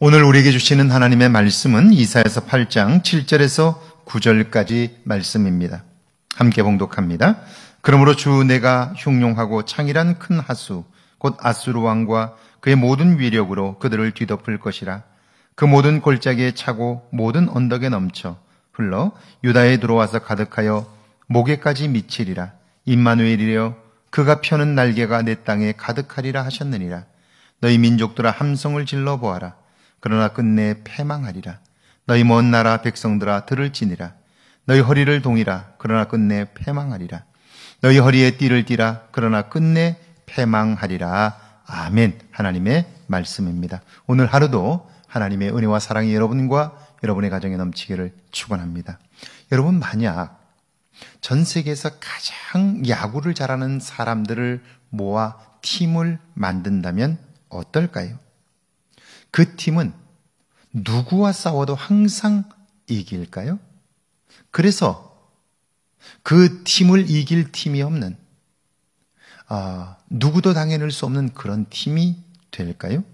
오늘 우리에게 주시는 하나님의 말씀은 이사에서 8장 7절에서 9절까지 말씀입니다. 함께 봉독합니다. 그러므로 주 내가 흉용하고 창이란 큰 하수 곧 아수르 왕과 그의 모든 위력으로 그들을 뒤덮을 것이라 그 모든 골짜기에 차고 모든 언덕에 넘쳐 흘러 유다에 들어와서 가득하여 목에까지 미치리라 임마누엘이여 그가 펴는 날개가 내 땅에 가득하리라 하셨느니라 너희 민족들아 함성을 질러 보아라 그러나 끝내 패망하리라. 너희 먼 나라 백성들아 들을 지니라. 너희 허리를 동이라. 그러나 끝내 패망하리라. 너희 허리에 띠를 띠라. 그러나 끝내 패망하리라. 아멘. 하나님의 말씀입니다. 오늘 하루도 하나님의 은혜와 사랑이 여러분과 여러분의 가정에 넘치기를 축원합니다. 여러분 만약 전 세계에서 가장 야구를 잘하는 사람들을 모아 팀을 만든다면 어떨까요? 그 팀은 누구와 싸워도 항상 이길까요? 그래서 그 팀을 이길 팀이 없는, 아, 누구도 당해낼 수 없는 그런 팀이 될까요?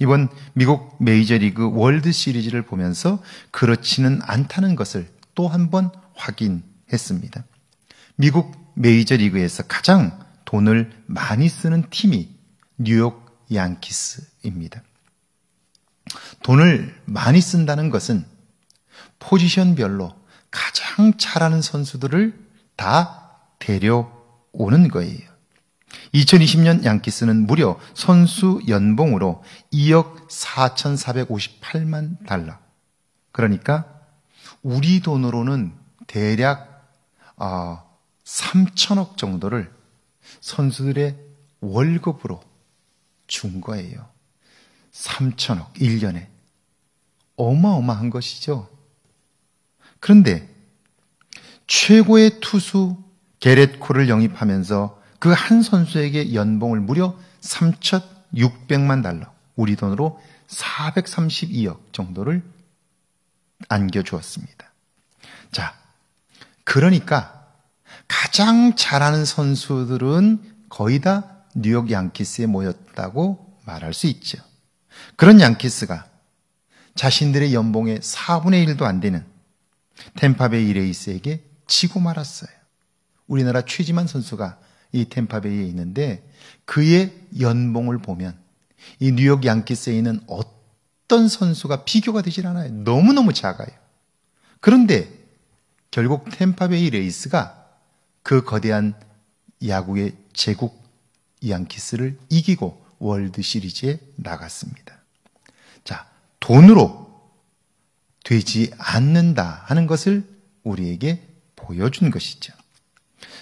이번 미국 메이저리그 월드 시리즈를 보면서 그렇지는 않다는 것을 또 한 번 확인했습니다. 미국 메이저리그에서 가장 돈을 많이 쓰는 팀이 뉴욕 양키스입니다. 돈을 많이 쓴다는 것은 포지션별로 가장 잘하는 선수들을 다 데려오는 거예요. 2020년 양키스는 무려 선수 연봉으로 2억 4,458만 달러. 그러니까 우리 돈으로는 대략 어, 3천억 정도를 선수들의 월급으로 준 거예요. 3천억 1년에 어마어마한 것이죠. 그런데 최고의 투수 게렛코를 영입하면서 그 한 선수에게 연봉을 무려 3,600만 달러, 우리 돈으로 432억 정도를 안겨주었습니다. 자, 그러니까 가장 잘하는 선수들은 거의 다 뉴욕 양키스에 모였다고 말할 수 있죠. 그런 양키스가 자신들의 연봉의 4분의 1도 안 되는 템파베이 레이스에게 지고 말았어요. 우리나라 최지만 선수가 이 템파베이에 있는데 그의 연봉을 보면 이 뉴욕 양키스에 있는 어떤 선수가 비교가 되질 않아요. 너무너무 작아요. 그런데 결국 템파베이 레이스가 그 거대한 야구의 제국 양키스를 이기고 월드 시리즈에 나갔습니다. 자, 돈으로 되지 않는다 하는 것을 우리에게 보여준 것이죠.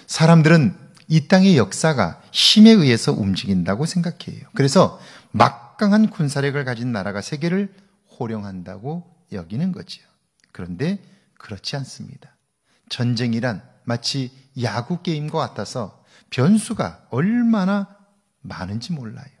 사람들은 이 땅의 역사가 힘에 의해서 움직인다고 생각해요. 그래서 막강한 군사력을 가진 나라가 세계를 호령한다고 여기는 거죠 그런데 그렇지 않습니다. 전쟁이란 마치 야구 게임과 같아서 변수가 얼마나 많은지 몰라요.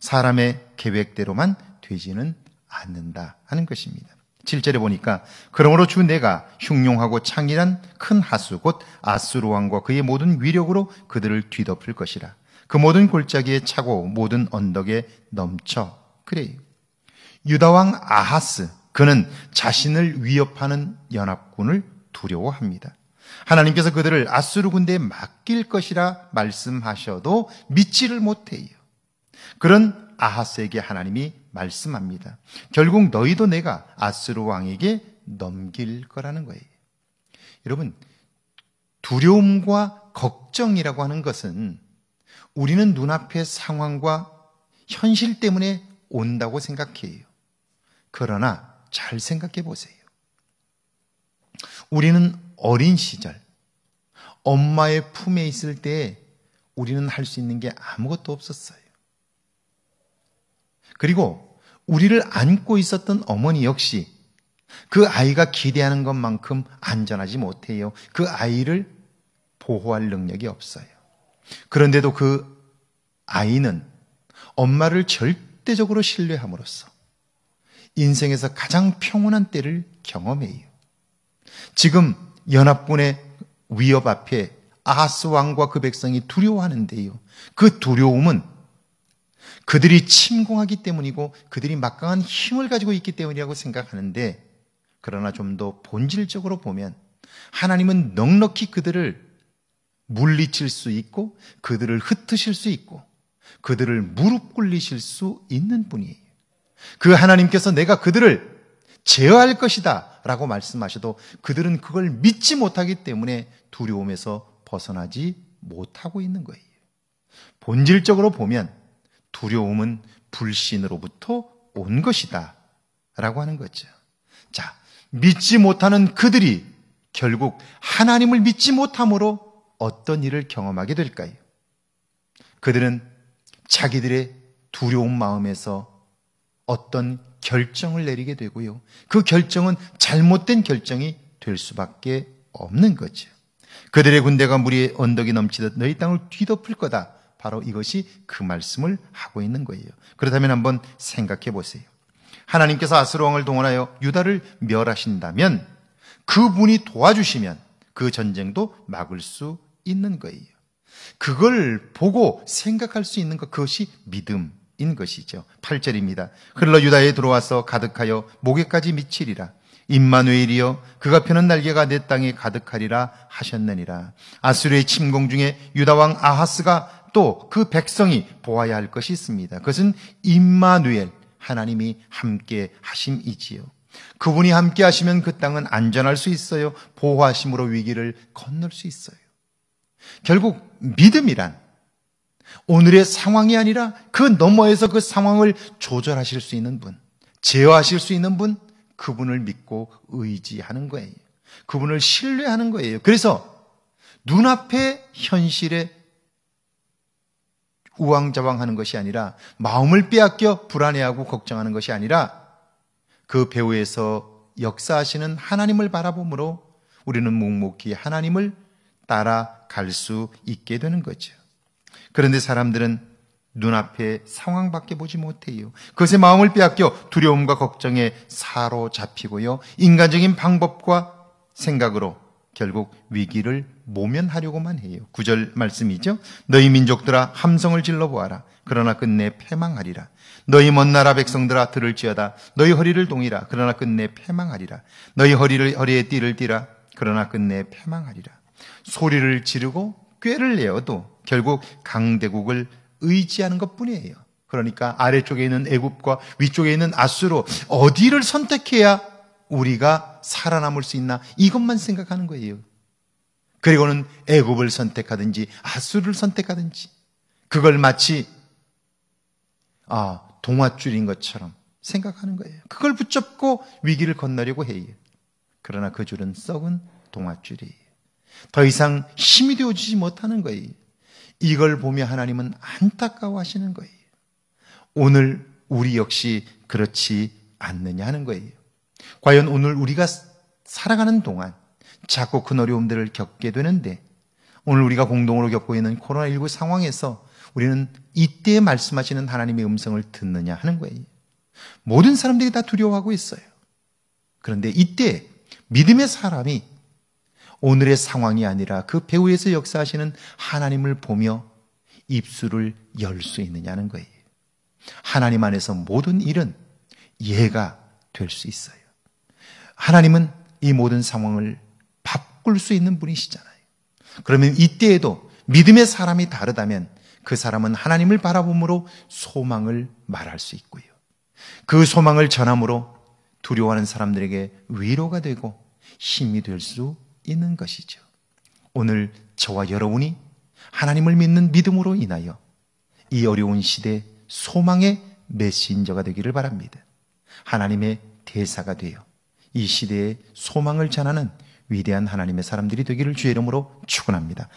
사람의 계획대로만 되지는 않는다 하는 것입니다. 7절에 보니까 그러므로 주 내가 흉용하고 창일한 큰 하수 곧 아수르 왕과 그의 모든 위력으로 그들을 뒤덮을 것이라. 그 모든 골짜기에 차고 모든 언덕에 넘쳐. 그래 유다 왕 아하스 그는 자신을 위협하는 연합군을 두려워합니다. 하나님께서 그들을 아수르 군대에 맡길 것이라 말씀하셔도 믿지를 못해요. 그런 아하스에게 하나님이 말씀합니다. 결국 너희도 내가 아스로 왕에게 넘길 거라는 거예요. 여러분, 두려움과 걱정이라고 하는 것은 우리는 눈앞의 상황과 현실 때문에 온다고 생각해요. 그러나 잘 생각해 보세요. 우리는 어린 시절, 엄마의 품에 있을 때 우리는 할 수 있는 게 아무것도 없었어요. 그리고 우리를 안고 있었던 어머니 역시 그 아이가 기대하는 것만큼 안전하지 못해요. 그 아이를 보호할 능력이 없어요. 그런데도 그 아이는 엄마를 절대적으로 신뢰함으로써 인생에서 가장 평온한 때를 경험해요. 지금 연합군의 위협 앞에 아하스 왕과 그 백성이 두려워하는데요. 그 두려움은 그들이 침공하기 때문이고 그들이 막강한 힘을 가지고 있기 때문이라고 생각하는데 그러나 좀 더 본질적으로 보면 하나님은 넉넉히 그들을 물리칠 수 있고 그들을 흩으실 수 있고 그들을 무릎 꿇리실 수 있는 분이에요. 그 하나님께서 내가 그들을 제어할 것이다 라고 말씀하셔도 그들은 그걸 믿지 못하기 때문에 두려움에서 벗어나지 못하고 있는 거예요. 본질적으로 보면 두려움은 불신으로부터 온 것이다. 라고 하는 거죠. 자, 믿지 못하는 그들이 결국 하나님을 믿지 못함으로 어떤 일을 경험하게 될까요? 그들은 자기들의 두려운 마음에서 어떤 결정을 내리게 되고요. 그 결정은 잘못된 결정이 될 수밖에 없는 거죠. 그들의 군대가 무리의 언덕이 넘치듯 너희 땅을 뒤덮을 거다. 바로 이것이 그 말씀을 하고 있는 거예요. 그렇다면 한번 생각해 보세요. 하나님께서 아스로 왕을 동원하여 유다를 멸하신다면 그분이 도와주시면 그 전쟁도 막을 수 있는 거예요. 그걸 보고 생각할 수 있는 것 그것이 믿음 인 것이죠. 8절입니다. 흘러 유다에 들어와서 가득하여 목에까지 미치리라. 임마누엘이여 그가 펴는 날개가 내 땅에 가득하리라 하셨느니라. 아수르의 침공 중에 유다 왕 아하스가 또그 백성이 보아야 할 것이 있습니다. 그것은 임마누엘 하나님이 함께 하심이지요. 그분이 함께 하시면 그 땅은 안전할 수 있어요. 보호하심으로 위기를 건널 수 있어요. 결국 믿음이란 오늘의 상황이 아니라 그 너머에서 그 상황을 조절하실 수 있는 분, 제어하실 수 있는 분, 그분을 믿고 의지하는 거예요. 그분을 신뢰하는 거예요. 그래서 눈앞의 현실에 우왕좌왕하는 것이 아니라 마음을 빼앗겨 불안해하고 걱정하는 것이 아니라 그 배후에서 역사하시는 하나님을 바라보므로 우리는 묵묵히 하나님을 따라갈 수 있게 되는 거죠. 그런데 사람들은 눈앞에 상황밖에 보지 못해요. 그것에 마음을 빼앗겨 두려움과 걱정에 사로잡히고요. 인간적인 방법과 생각으로 결국 위기를 모면하려고만 해요. 구절 말씀이죠. 너희 민족들아 함성을 질러 보아라. 그러나 끝내 패망하리라. 너희 먼 나라 백성들아 들을지어다. 너희 허리를 동이라. 그러나 끝내 패망하리라. 너희 허리를 허리에 띠를 띠라. 그러나 끝내 패망하리라. 소리를 지르고 꾀를 내어도 결국 강대국을 의지하는 것뿐이에요. 그러니까 아래쪽에 있는 애굽과 위쪽에 있는 아수로 어디를 선택해야 우리가 살아남을 수 있나 이것만 생각하는 거예요. 그리고는 애굽을 선택하든지 아수를 선택하든지 그걸 마치 아 동화줄인 것처럼 생각하는 거예요. 그걸 붙잡고 위기를 건너려고 해요. 그러나 그 줄은 썩은 동화줄이에요. 더 이상 힘이 되어지지 못하는 거예요. 이걸 보며 하나님은 안타까워하시는 거예요. 오늘 우리 역시 그렇지 않느냐 하는 거예요. 과연 오늘 우리가 살아가는 동안 자꾸 큰 어려움들을 겪게 되는데 오늘 우리가 공동으로 겪고 있는 코로나19 상황에서 우리는 이때 말씀하시는 하나님의 음성을 듣느냐 하는 거예요. 모든 사람들이 다 두려워하고 있어요. 그런데 이때 믿음의 사람이 오늘의 상황이 아니라 그 배후에서 역사하시는 하나님을 보며 입술을 열 수 있느냐는 거예요. 하나님 안에서 모든 일은 예가 될 수 있어요. 하나님은 이 모든 상황을 바꿀 수 있는 분이시잖아요. 그러면 이때에도 믿음의 사람이 다르다면 그 사람은 하나님을 바라봄으로 소망을 말할 수 있고요. 그 소망을 전함으로 두려워하는 사람들에게 위로가 되고 힘이 될 수 있는 것이죠. 오늘 저와 여러분이 하나님을 믿는 믿음으로 인하여 이 어려운 시대 소망의 메신저가 되기를 바랍니다. 하나님의 대사가 되어 이 시대의 소망을 전하는 위대한 하나님의 사람들이 되기를 주의 이름으로 축원합니다.